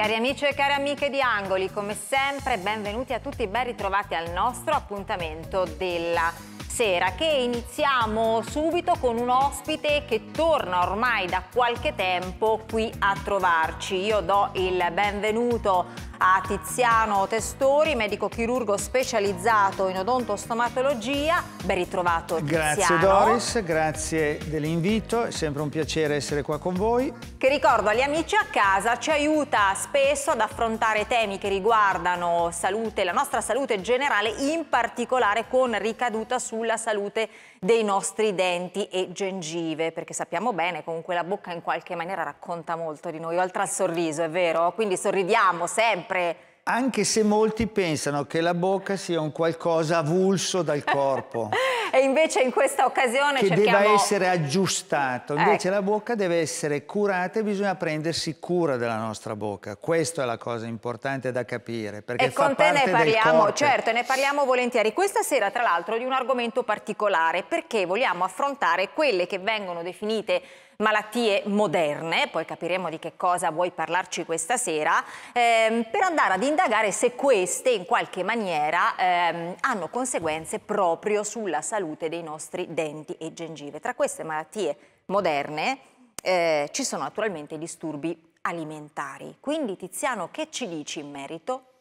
Cari amici e cari amiche di Angoli, come sempre benvenuti a tutti, e ben ritrovati al nostro appuntamento della sera che iniziamo subito con un ospite che torna ormai da qualche tempo qui a trovarci. Io do il benvenuto a Tiziano Testori, medico chirurgo specializzato in odontostomatologia. Ben ritrovato Tiziano. Grazie Doris, grazie dell'invito, è sempre un piacere essere qua con voi. Che ricordo agli amici a casa ci aiuta spesso ad affrontare temi che riguardano salute, la nostra salute generale, in particolare con ricaduta sulla sulla salute dei nostri denti e gengive, perché sappiamo bene comunque la bocca in qualche maniera racconta molto di noi, oltre al sorriso, è vero? Quindi sorridiamo sempre. Anche se molti pensano che la bocca sia un qualcosa avulso dal corpo. e invece in questa occasione che cerchiamo... deve essere aggiustato, invece eh. la bocca deve essere curata e bisogna prendersi cura della nostra bocca, questa è la cosa importante da capire perché e con te ne parliamo, certo, ne parliamo volentieri, questa sera tra l'altro di un argomento particolare perché vogliamo affrontare quelle che vengono definite malattie moderne, poi capiremo di che cosa vuoi parlarci questa sera, ehm, per andare ad indagare se queste in qualche maniera ehm, hanno conseguenze proprio sulla salute salute dei nostri denti e gengive. Tra queste malattie moderne eh, ci sono naturalmente i disturbi alimentari. Quindi Tiziano, che ci dici in merito?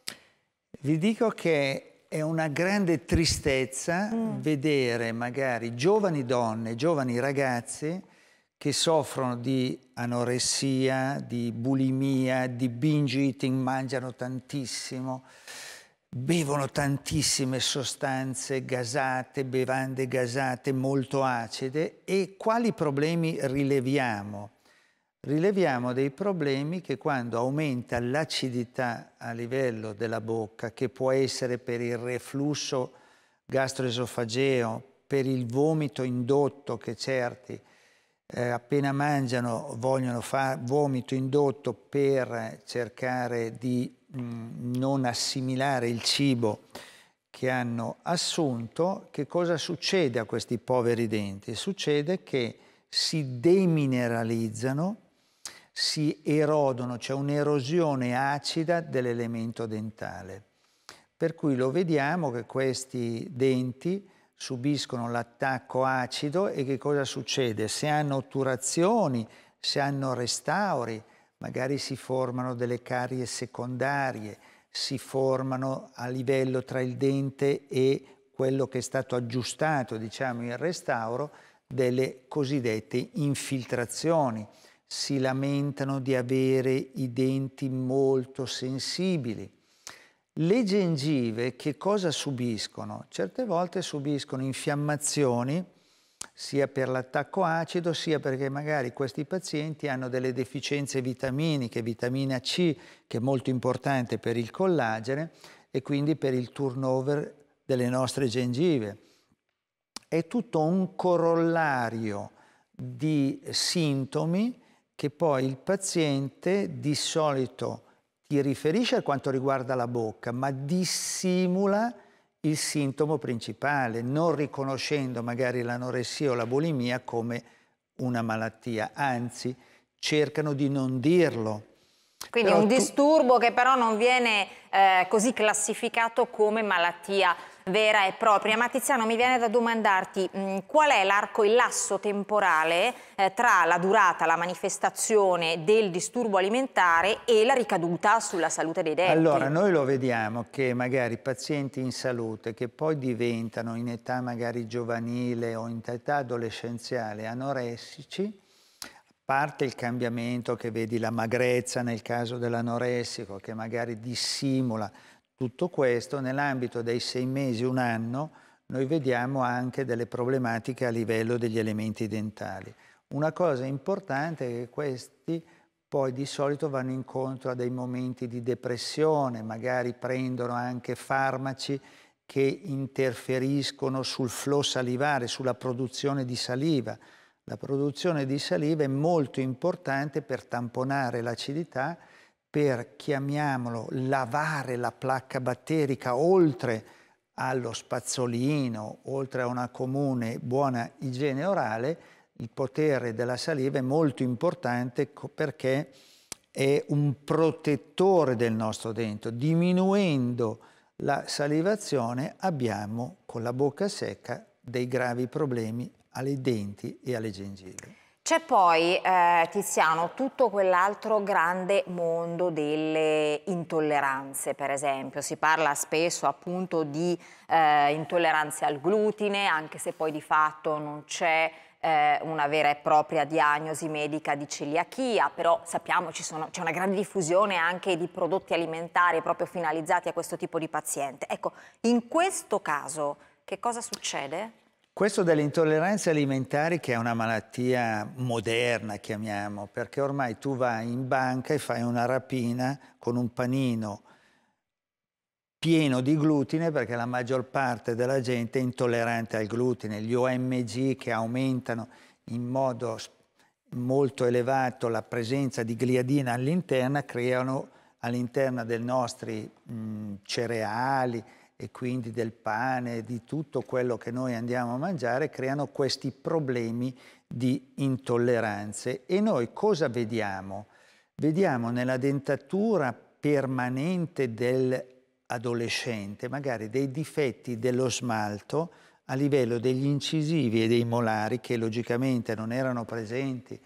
Vi dico che è una grande tristezza mm. vedere magari giovani donne, giovani ragazzi che soffrono di anoressia, di bulimia, di binge eating, mangiano tantissimo, bevono tantissime sostanze gasate, bevande gasate molto acide e quali problemi rileviamo? Rileviamo dei problemi che quando aumenta l'acidità a livello della bocca, che può essere per il reflusso gastroesofageo, per il vomito indotto che certi eh, appena mangiano vogliono fare vomito indotto per cercare di Mm, non assimilare il cibo che hanno assunto, che cosa succede a questi poveri denti? Succede che si demineralizzano, si erodono, c'è cioè un'erosione acida dell'elemento dentale. Per cui lo vediamo che questi denti subiscono l'attacco acido e che cosa succede? Se hanno otturazioni, se hanno restauri, magari si formano delle carie secondarie, si formano a livello tra il dente e quello che è stato aggiustato, diciamo, in restauro, delle cosiddette infiltrazioni. Si lamentano di avere i denti molto sensibili. Le gengive che cosa subiscono? Certe volte subiscono infiammazioni sia per l'attacco acido, sia perché magari questi pazienti hanno delle deficienze vitaminiche, vitamina C, che è molto importante per il collagene e quindi per il turnover delle nostre gengive. È tutto un corollario di sintomi che poi il paziente di solito ti riferisce a quanto riguarda la bocca, ma dissimula il sintomo principale, non riconoscendo magari l'anoressia o la bulimia come una malattia, anzi cercano di non dirlo. Quindi però un disturbo che però non viene eh, così classificato come malattia vera e propria. Ma Tiziano mi viene da domandarti mh, mm, qual è l'arco, il lasso temporale eh, tra la durata, la manifestazione del disturbo alimentare e la ricaduta sulla salute dei denti? Allora, noi lo vediamo che magari pazienti in salute che poi diventano in età magari giovanile o in età adolescenziale anoressici, parte il cambiamento che vedi la magrezza nel caso dell'anoressico che magari dissimula tutto questo nell'ambito dei sei mesi, un anno, noi vediamo anche delle problematiche a livello degli elementi dentali. Una cosa importante è che questi poi di solito vanno incontro a dei momenti di depressione, magari prendono anche farmaci che interferiscono sul flow salivare, sulla produzione di saliva. La produzione di saliva è molto importante per tamponare l'acidità per, chiamiamolo, lavare la placca batterica oltre allo spazzolino, oltre a una comune buona igiene orale, il potere della saliva è molto importante perché è un protettore del nostro dente. Diminuendo la salivazione abbiamo con la bocca secca dei gravi problemi alle denti e alle gengive. C'è poi, eh, Tiziano, tutto quell'altro grande mondo delle intolleranze, per esempio. Si parla spesso appunto di eh, intolleranze al glutine, anche se poi di fatto non c'è eh, una vera e propria diagnosi medica di celiachia, però sappiamo che c'è una grande diffusione anche di prodotti alimentari proprio finalizzati a questo tipo di paziente. Ecco, in questo caso che cosa succede? Questo delle intolleranze alimentari che è una malattia moderna, chiamiamo, perché ormai tu vai in banca e fai una rapina con un panino pieno di glutine perché la maggior parte della gente è intollerante al glutine, gli OMG che aumentano in modo molto elevato la presenza di gliadina all'interno creano all'interno dei nostri mh, cereali, e quindi del pane, di tutto quello che noi andiamo a mangiare, creano questi problemi di intolleranze. E noi cosa vediamo? Vediamo nella dentatura permanente dell'adolescente magari dei difetti dello smalto a livello degli incisivi e dei molari che logicamente non erano presenti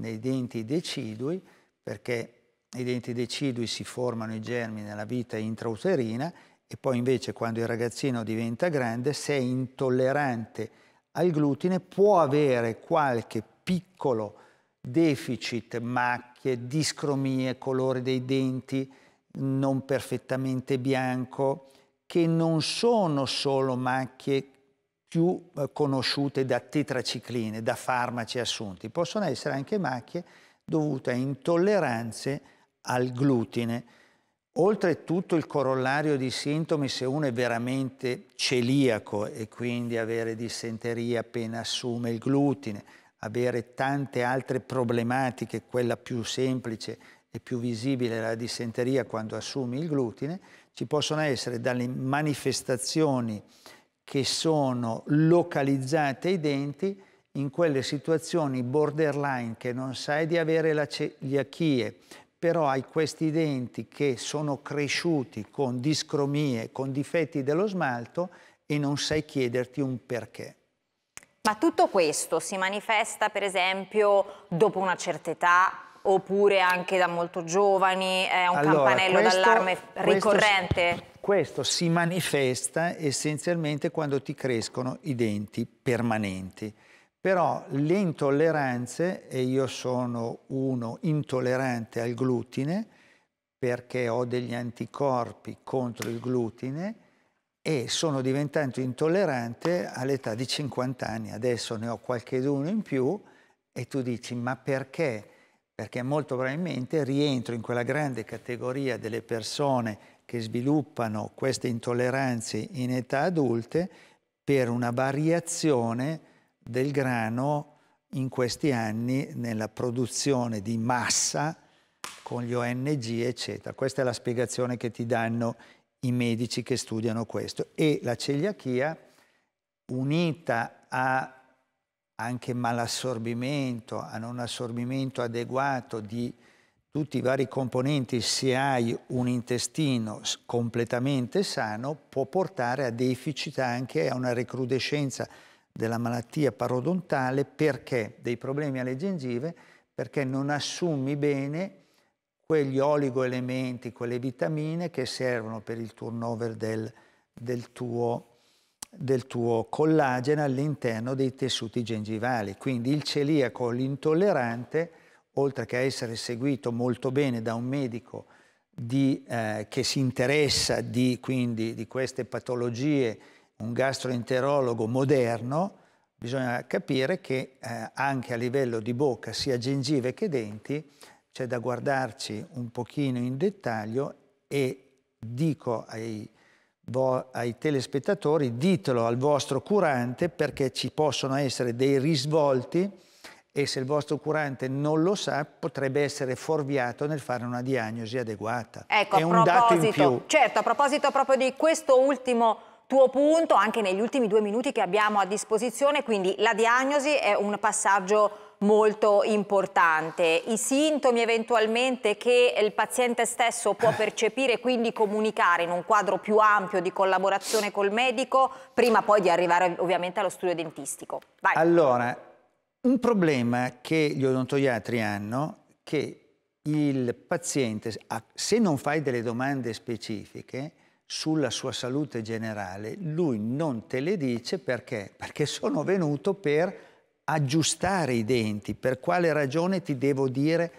nei denti decidui perché i denti decidui si formano i germi nella vita intrauterina e poi invece quando il ragazzino diventa grande, se è intollerante al glutine, può avere qualche piccolo deficit, macchie, discromie, colore dei denti non perfettamente bianco, che non sono solo macchie più eh, conosciute da tetracicline, da farmaci assunti, possono essere anche macchie dovute a intolleranze al glutine. Oltretutto il corollario di sintomi, se uno è veramente celiaco e quindi avere dissenteria appena assume il glutine, avere tante altre problematiche, quella più semplice e più visibile è la dissenteria quando assumi il glutine, ci possono essere dalle manifestazioni che sono localizzate ai denti in quelle situazioni borderline che non sai di avere la celiachie, però hai questi denti che sono cresciuti con discromie, con difetti dello smalto e non sai chiederti un perché. Ma tutto questo si manifesta per esempio dopo una certa età oppure anche da molto giovani? È un allora, campanello d'allarme ricorrente? Questo, questo si manifesta essenzialmente quando ti crescono i denti permanenti. Però le intolleranze, e io sono uno intollerante al glutine, perché ho degli anticorpi contro il glutine e sono diventato intollerante all'età di 50 anni, adesso ne ho qualche d'uno in più e tu dici ma perché? Perché molto probabilmente rientro in quella grande categoria delle persone che sviluppano queste intolleranze in età adulte per una variazione del grano in questi anni nella produzione di massa con gli ONG, eccetera. Questa è la spiegazione che ti danno i medici che studiano questo. E la celiachia, unita a anche malassorbimento, a non assorbimento adeguato di tutti i vari componenti, se hai un intestino completamente sano, può portare a deficit anche a una recrudescenza della malattia parodontale perché dei problemi alle gengive perché non assumi bene quegli oligoelementi, quelle vitamine che servono per il turnover del, del, tuo, del tuo, collagene all'interno dei tessuti gengivali. Quindi il celiaco, l'intollerante, oltre che essere seguito molto bene da un medico di, eh, che si interessa di, quindi, di queste patologie, un gastroenterologo moderno, bisogna capire che eh, anche a livello di bocca, sia gengive che denti, c'è da guardarci un pochino in dettaglio e dico ai, ai telespettatori, ditelo al vostro curante perché ci possono essere dei risvolti e se il vostro curante non lo sa potrebbe essere forviato nel fare una diagnosi adeguata. Ecco, È a proposito, certo, a proposito proprio di questo ultimo tuo punto anche negli ultimi due minuti che abbiamo a disposizione, quindi la diagnosi è un passaggio molto importante. I sintomi eventualmente che il paziente stesso può eh. percepire e quindi comunicare in un quadro più ampio di collaborazione col medico, prima poi di arrivare ovviamente allo studio dentistico. Vai. Allora, un problema che gli odontoiatri hanno è che il paziente, se non fai delle domande specifiche, sulla sua salute generale, lui non te le dice perché? Perché sono venuto per aggiustare i denti, per quale ragione ti devo dire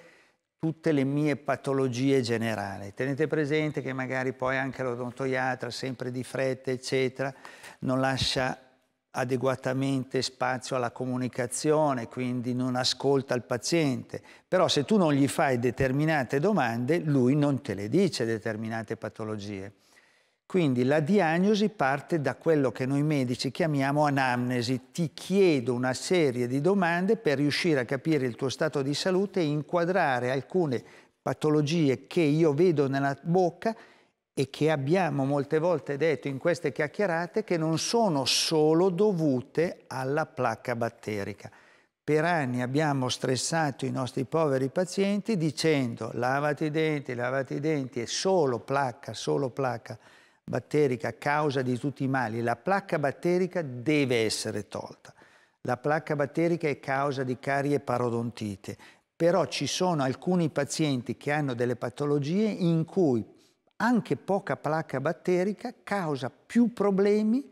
tutte le mie patologie generali. Tenete presente che magari poi anche l'odontoiatra, sempre di fretta, eccetera, non lascia adeguatamente spazio alla comunicazione, quindi non ascolta il paziente. Però se tu non gli fai determinate domande, lui non te le dice determinate patologie. Quindi la diagnosi parte da quello che noi medici chiamiamo anamnesi. Ti chiedo una serie di domande per riuscire a capire il tuo stato di salute e inquadrare alcune patologie che io vedo nella bocca e che abbiamo molte volte detto in queste chiacchierate che non sono solo dovute alla placca batterica. Per anni abbiamo stressato i nostri poveri pazienti dicendo lavati i denti, lavati i denti, e solo placca, solo placca batterica causa di tutti i mali, la placca batterica deve essere tolta. La placca batterica è causa di carie parodontite, però ci sono alcuni pazienti che hanno delle patologie in cui anche poca placca batterica causa più problemi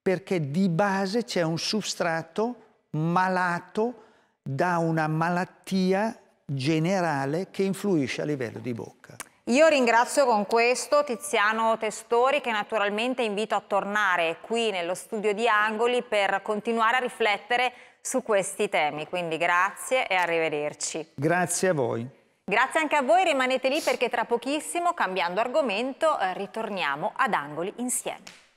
perché di base c'è un substrato malato da una malattia generale che influisce a livello di bocca. Io ringrazio con questo Tiziano Testori che naturalmente invito a tornare qui nello studio di Angoli per continuare a riflettere su questi temi. Quindi grazie e arrivederci. Grazie a voi. Grazie anche a voi, rimanete lì perché tra pochissimo, cambiando argomento, eh, ritorniamo ad Angoli insieme.